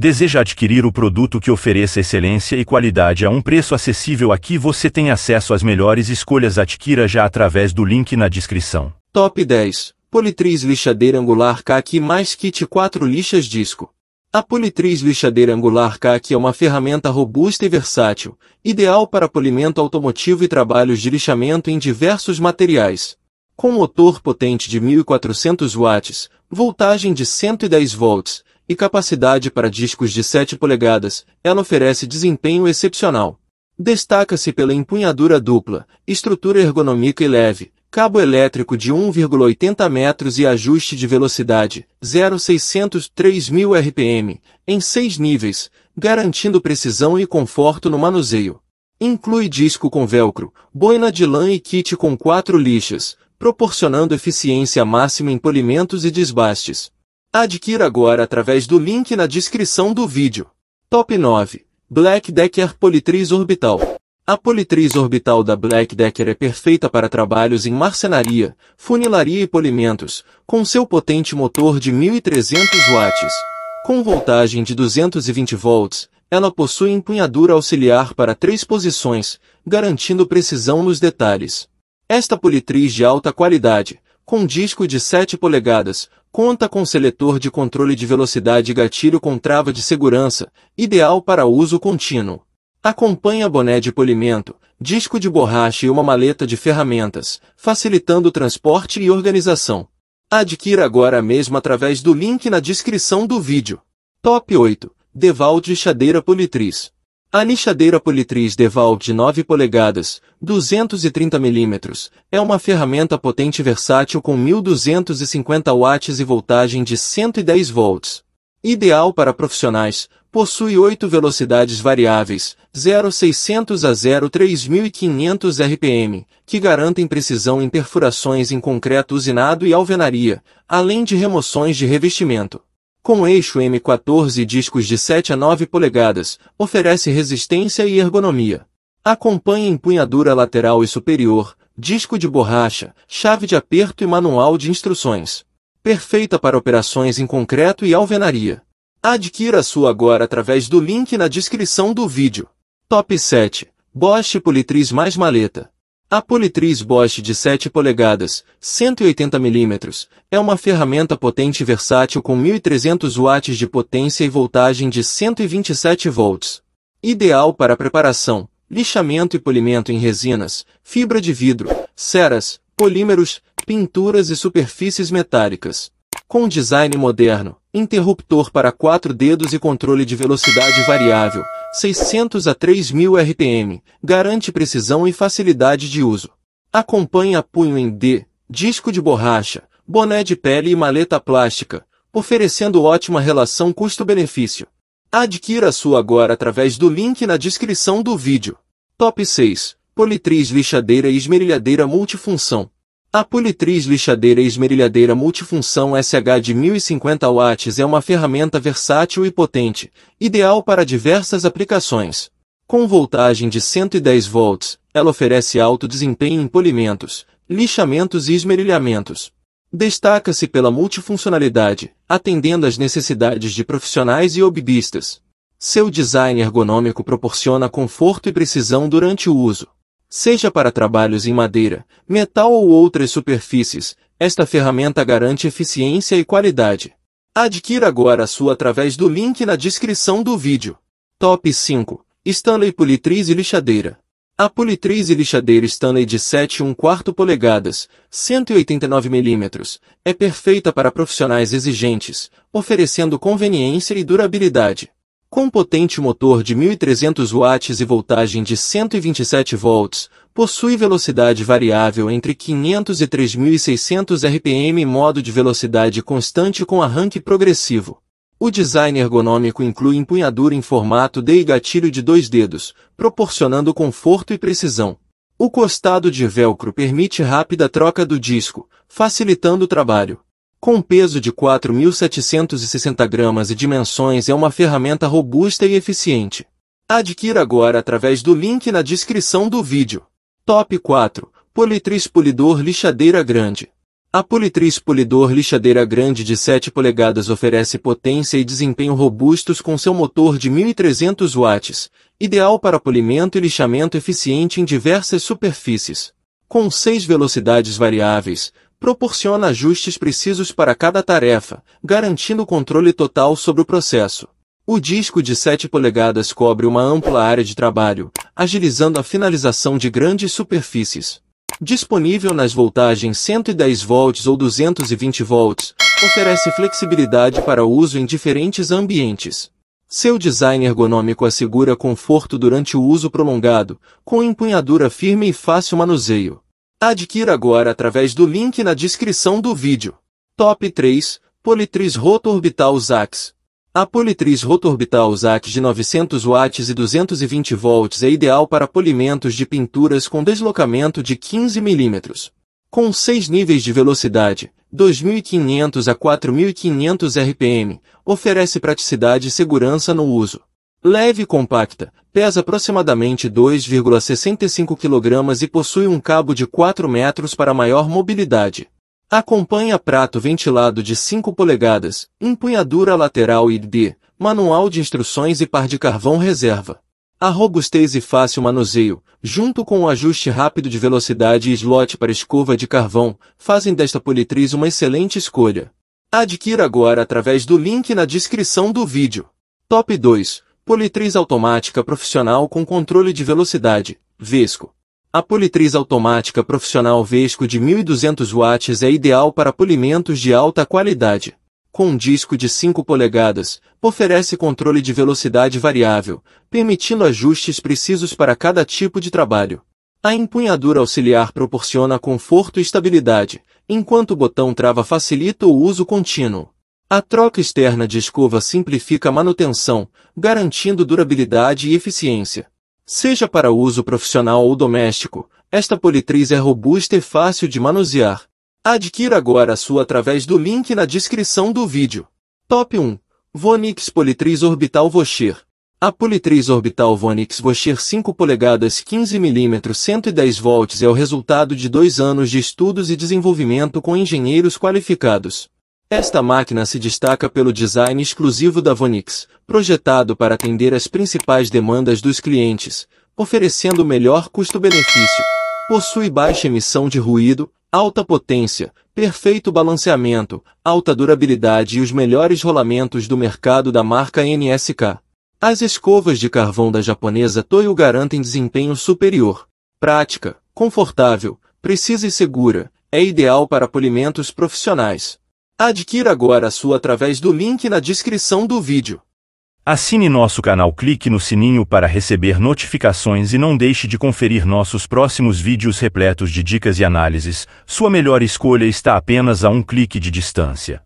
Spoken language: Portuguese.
Deseja adquirir o produto que ofereça excelência e qualidade a um preço acessível? Aqui você tem acesso às melhores escolhas. Adquira já através do link na descrição. Top 10. Politriz lixadeira angular CAC mais kit 4 lixas disco. A politriz lixadeira angular CAC é uma ferramenta robusta e versátil, ideal para polimento automotivo e trabalhos de lixamento em diversos materiais. Com motor potente de 1400 watts, voltagem de 110 volts, e capacidade para discos de 7 polegadas, ela oferece desempenho excepcional. Destaca-se pela empunhadura dupla, estrutura ergonômica e leve, cabo elétrico de 1,80 metros e ajuste de velocidade 0,600 3000 RPM, em seis níveis, garantindo precisão e conforto no manuseio. Inclui disco com velcro, boina de lã e kit com quatro lixas, proporcionando eficiência máxima em polimentos e desbastes. Adquira agora através do link na descrição do vídeo. Top 9. Black Decker Politriz Orbital A politriz orbital da Black Decker é perfeita para trabalhos em marcenaria, funilaria e polimentos, com seu potente motor de 1300 watts. Com voltagem de 220 volts, ela possui empunhadura auxiliar para três posições, garantindo precisão nos detalhes. Esta politriz de alta qualidade, com disco de 7 polegadas, conta com seletor de controle de velocidade e gatilho com trava de segurança, ideal para uso contínuo. Acompanha boné de polimento, disco de borracha e uma maleta de ferramentas, facilitando o transporte e organização. Adquira agora mesmo através do link na descrição do vídeo. Top 8. Deval de Chadeira Politriz a nichadeira Politriz Deval de 9 polegadas, 230 mm, é uma ferramenta potente e versátil com 1250 watts e voltagem de 110 volts. Ideal para profissionais, possui 8 velocidades variáveis, 0,600 a 0,3500 RPM, que garantem precisão em perfurações em concreto usinado e alvenaria, além de remoções de revestimento com eixo M14 e discos de 7 a 9 polegadas, oferece resistência e ergonomia. Acompanha empunhadura lateral e superior, disco de borracha, chave de aperto e manual de instruções. Perfeita para operações em concreto e alvenaria. Adquira sua agora através do link na descrição do vídeo. Top 7. Bosch Politriz mais maleta. A politriz Bosch de 7 polegadas, 180 mm, é uma ferramenta potente e versátil com 1300 watts de potência e voltagem de 127 volts. Ideal para preparação, lixamento e polimento em resinas, fibra de vidro, ceras, polímeros, pinturas e superfícies metálicas. Com design moderno, interruptor para quatro dedos e controle de velocidade variável, 600 a 3000 RPM, garante precisão e facilidade de uso. Acompanha punho em D, disco de borracha, boné de pele e maleta plástica, oferecendo ótima relação custo-benefício. Adquira sua agora através do link na descrição do vídeo. Top 6. Politriz lixadeira e esmerilhadeira multifunção. A politriz lixadeira esmerilhadeira multifunção SH de 1050 watts é uma ferramenta versátil e potente, ideal para diversas aplicações. Com voltagem de 110 volts, ela oferece alto desempenho em polimentos, lixamentos e esmerilhamentos. Destaca-se pela multifuncionalidade, atendendo às necessidades de profissionais e hobbyistas. Seu design ergonômico proporciona conforto e precisão durante o uso. Seja para trabalhos em madeira, metal ou outras superfícies, esta ferramenta garante eficiência e qualidade. Adquira agora a sua através do link na descrição do vídeo. Top 5. Stanley Politriz e Lixadeira. A politriz e lixadeira Stanley de 1 quarto polegadas, 189 mm, é perfeita para profissionais exigentes, oferecendo conveniência e durabilidade com potente motor de 1.300 watts e voltagem de 127 volts, possui velocidade variável entre 500 e 3.600 RPM e modo de velocidade constante com arranque progressivo. O design ergonômico inclui empunhadura em formato D e gatilho de dois dedos, proporcionando conforto e precisão. O costado de velcro permite rápida troca do disco, facilitando o trabalho. Com peso de 4.760 gramas e dimensões é uma ferramenta robusta e eficiente. Adquira agora através do link na descrição do vídeo. Top 4. Politriz Polidor Lixadeira Grande. A Politriz Polidor Lixadeira Grande de 7 polegadas oferece potência e desempenho robustos com seu motor de 1.300 watts, ideal para polimento e lixamento eficiente em diversas superfícies. Com seis velocidades variáveis, proporciona ajustes precisos para cada tarefa, garantindo controle total sobre o processo. O disco de 7 polegadas cobre uma ampla área de trabalho, agilizando a finalização de grandes superfícies. Disponível nas voltagens 110 volts ou 220 volts, oferece flexibilidade para uso em diferentes ambientes. Seu design ergonômico assegura conforto durante o uso prolongado, com empunhadura firme e fácil manuseio. Adquira agora através do link na descrição do vídeo. Top 3 Politriz Rotorbital Zax A politriz rotorbital Zax de 900 watts e 220 volts é ideal para polimentos de pinturas com deslocamento de 15 mm. Com 6 níveis de velocidade, 2.500 a 4.500 RPM, oferece praticidade e segurança no uso leve e compacta, pesa aproximadamente 2,65 kg e possui um cabo de 4 metros para maior mobilidade. Acompanha prato ventilado de 5 polegadas, empunhadura lateral e D, manual de instruções e par de carvão reserva. A robustez e fácil manuseio, junto com o ajuste rápido de velocidade e slot para escova de carvão, fazem desta politriz uma excelente escolha. Adquira agora através do link na descrição do vídeo. Top 2 Politriz automática profissional com controle de velocidade, Vesco. A politriz automática profissional Vesco de 1200 watts é ideal para polimentos de alta qualidade. Com um disco de 5 polegadas, oferece controle de velocidade variável, permitindo ajustes precisos para cada tipo de trabalho. A empunhadura auxiliar proporciona conforto e estabilidade, enquanto o botão trava facilita o uso contínuo. A troca externa de escova simplifica a manutenção, garantindo durabilidade e eficiência. Seja para uso profissional ou doméstico, esta politriz é robusta e fácil de manusear. Adquira agora a sua através do link na descrição do vídeo. Top 1. Vonix Politriz Orbital Vocher. A politriz orbital Vonix Vocher 5 polegadas 15mm 110V é o resultado de dois anos de estudos e desenvolvimento com engenheiros qualificados. Esta máquina se destaca pelo design exclusivo da Vonix, projetado para atender às principais demandas dos clientes, oferecendo o melhor custo-benefício. Possui baixa emissão de ruído, alta potência, perfeito balanceamento, alta durabilidade e os melhores rolamentos do mercado da marca NSK. As escovas de carvão da japonesa Toyo garantem desempenho superior. Prática, confortável, precisa e segura, é ideal para polimentos profissionais. Adquira agora a sua através do link na descrição do vídeo. Assine nosso canal, clique no sininho para receber notificações e não deixe de conferir nossos próximos vídeos repletos de dicas e análises. Sua melhor escolha está apenas a um clique de distância.